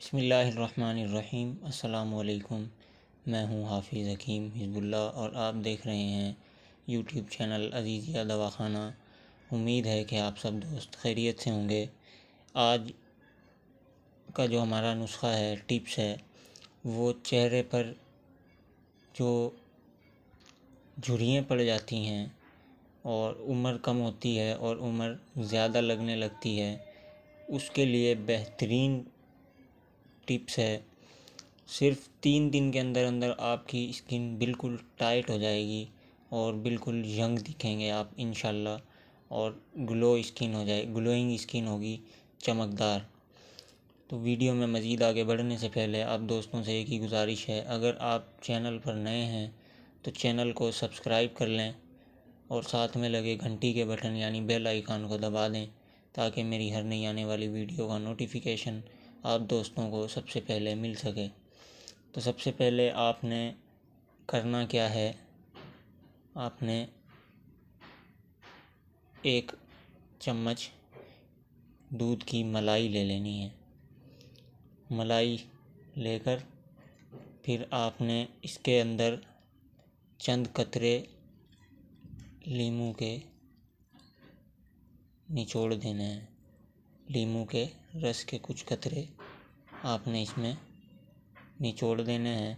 बसमीम् अल्लाम मैं हूँ हाफिज़ हकीम हिजबुल्ला और आप देख रहे हैं यूट्यूब चैनल अजीज़िया दवाखाना उम्मीद है कि आप सब दोस्त खैरियत से होंगे आज का जो हमारा नुस्खा है टिप्स है वो चेहरे पर जो झुरियाँ पड़ जाती हैं और उम्र कम होती है और उम्र ज़्यादा लगने लगती है उसके लिए बेहतरीन टिप्स है सिर्फ तीन दिन के अंदर अंदर आपकी स्किन बिल्कुल टाइट हो जाएगी और बिल्कुल यंग दिखेंगे आप इन और ग्लो स्किन हो जाए ग्लोइंग स्किन होगी चमकदार तो वीडियो में मज़ीद आगे बढ़ने से पहले आप दोस्तों से एक ही गुजारिश है अगर आप चैनल पर नए हैं तो चैनल को सब्सक्राइब कर लें और साथ में लगे घंटी के बटन यानी बेल आइकान को दबा दें ताकि मेरी हर नई आने वाली वीडियो का नोटिफिकेशन आप दोस्तों को सबसे पहले मिल सके तो सबसे पहले आपने करना क्या है आपने एक चम्मच दूध की मलाई ले लेनी है मलाई लेकर फिर आपने इसके अंदर चंद कतरे लीमू के निचोड़ देने हैं नींबू के रस के कुछ कतरे आपने इसमें निचोड़ देने हैं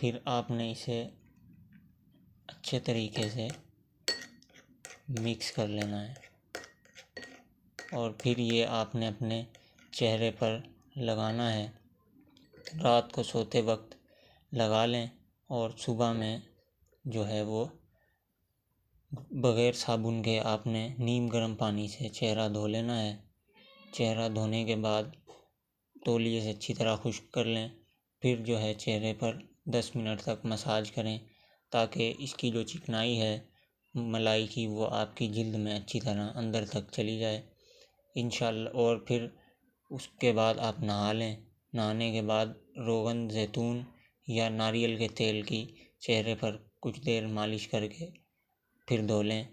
फिर आपने इसे अच्छे तरीके से मिक्स कर लेना है और फिर ये आपने अपने चेहरे पर लगाना है रात को सोते वक्त लगा लें और सुबह में जो है वो बग़ैर साबुन के आपने नीम गर्म पानी से चेहरा धो लेना है चेहरा धोने के बाद तौलिए से अच्छी तरह खुश्क कर लें फिर जो है चेहरे पर दस मिनट तक मसाज करें ताकि इसकी जो चिकनाई है मलाई की वो आपकी जल्द में अच्छी तरह अंदर तक चली जाए इन और फिर उसके बाद आप नहा लें नहाने के बाद रोगन जैतून या नारियल के तेल की चेहरे पर कुछ देर मालिश करके फिर धो लें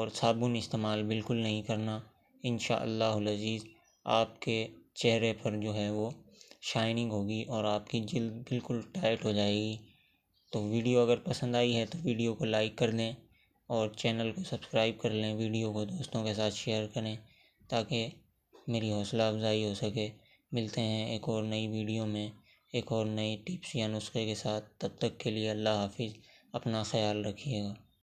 और साबुन इस्तेमाल बिल्कुल नहीं करना इन शजीज़ आपके चेहरे पर जो है वो शाइनिंग होगी और आपकी जल्द बिल्कुल टाइट हो जाएगी तो वीडियो अगर पसंद आई है तो वीडियो को लाइक कर दें और चैनल को सब्सक्राइब कर लें वीडियो को दोस्तों के साथ शेयर करें ताकि मेरी हौसला अफजाई हो सके मिलते हैं एक और नई वीडियो में एक और नई टिप्स या नुस्खे के साथ तब तक के लिए अल्लाह हाफिज़ अपना ख्याल रखिएगा